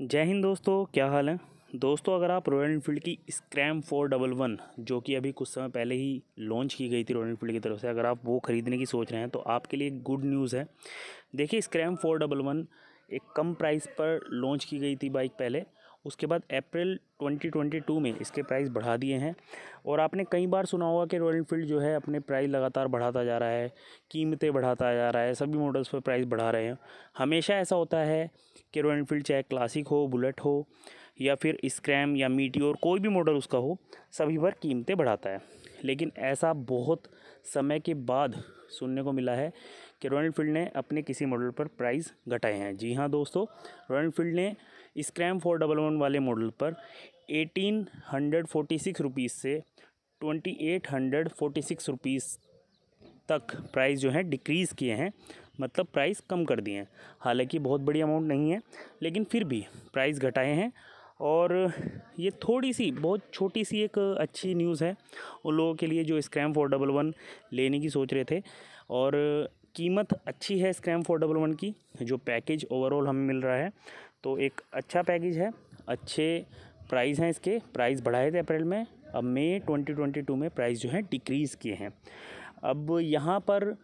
जय हिंद दोस्तों क्या हाल है दोस्तों अगर आप रॉयल इनफील्ड की स्क्रैम फोर डबल वन जो कि अभी कुछ समय पहले ही लॉन्च की गई थी रॉयल इनफील्ड की तरफ से अगर आप वो ख़रीदने की सोच रहे हैं तो आपके लिए गुड न्यूज़ है देखिए स्क्रैम फोर डबल वन एक कम प्राइस पर लॉन्च की गई थी बाइक पहले उसके बाद अप्रैल 2022 में इसके प्राइस बढ़ा दिए हैं और आपने कई बार सुना होगा कि रॉयल इनफील्ड जो है अपने प्राइस लगातार बढ़ाता जा रहा है कीमतें बढ़ाता जा रहा है सभी मॉडल्स पर प्राइस बढ़ा रहे हैं हमेशा ऐसा होता है कि रॉयल इनफील्ड चाहे क्लासिक हो बुलेट हो या फिर स्क्रैम या मीटी और कोई भी मॉडल उसका हो सभी पर कीमतें बढ़ाता है लेकिन ऐसा बहुत समय के बाद सुनने को मिला है कि रॉयल फील्ड ने अपने किसी मॉडल पर प्राइस घटाए हैं जी हाँ दोस्तों रॉयल फील्ड ने स्क्रैम फोर डबल वन वाले मॉडल पर eighteen hundred forty six rupees से twenty eight hundred forty six rupees तक प्राइस जो है डिक्रीज़ किए हैं मतलब प्राइस कम कर दिए हैं हालांकि बहुत बड़ी अमाउंट नहीं है लेकिन फिर भी प्राइस घटाए हैं और ये थोड़ी सी बहुत छोटी सी एक अच्छी न्यूज़ है उन लोगों के लिए जो स्क्रैम फोर डबल वन लेने की सोच रहे थे और कीमत अच्छी है स्क्रैम फोर डबल वन की जो पैकेज ओवरऑल हमें मिल रहा है तो एक अच्छा पैकेज है अच्छे प्राइस हैं इसके प्राइस बढ़ाए थे अप्रैल में अब मई ट्वेंटी ट्वेंटी टू में प्राइस जो है डिक्रीज़ किए हैं अब यहाँ पर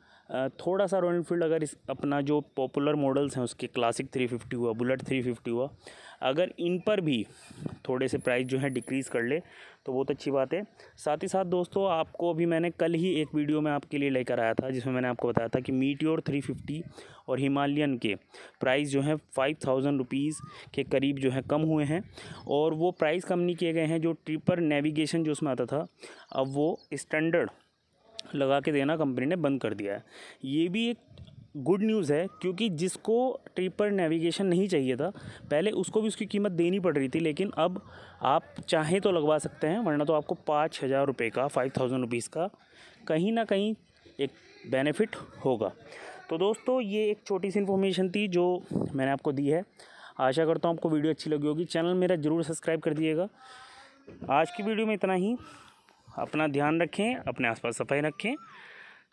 थोड़ा सा रॉयल इनफील्ड अगर इस अपना जो पॉपुलर मॉडल्स हैं उसके क्लासिक थ्री फिफ्टी हुआ बुलेट थ्री फिफ्टी हुआ अगर इन पर भी थोड़े से प्राइस जो है डिक्रीज़ कर ले तो बहुत अच्छी बात है साथ ही साथ दोस्तों आपको अभी मैंने कल ही एक वीडियो में आपके लिए लेकर आया था जिसमें मैंने आपको बताया था कि मीटियोर थ्री फिफ्टी और हिमालयन के प्राइस जो है फाइव थाउजेंड रुपीज़ के करीब जो है कम हुए हैं और वो प्राइस कम नहीं किए गए हैं जो ट्रिपर नेविगेशन जो उसमें आता था अब वो स्टैंडर्ड लगा के देना कंपनी ने बंद कर दिया है ये भी एक गुड न्यूज़ है क्योंकि जिसको ट्रिप पर नेविगेशन नहीं चाहिए था पहले उसको भी उसकी कीमत देनी पड़ रही थी लेकिन अब आप चाहें तो लगवा सकते हैं वरना तो आपको पाँच हज़ार रुपये का फाइव थाउजेंड रुपीज़ का कहीं ना कहीं एक बेनिफिट होगा तो दोस्तों ये एक छोटी सी इन्फॉर्मेशन थी जो मैंने आपको दी है आशा करता हूँ आपको वीडियो अच्छी लगी होगी चैनल मेरा ज़रूर सब्सक्राइब कर दिएगा आज की वीडियो में इतना ही अपना ध्यान रखें अपने आसपास सफाई रखें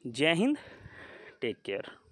जय हिंद टेक केयर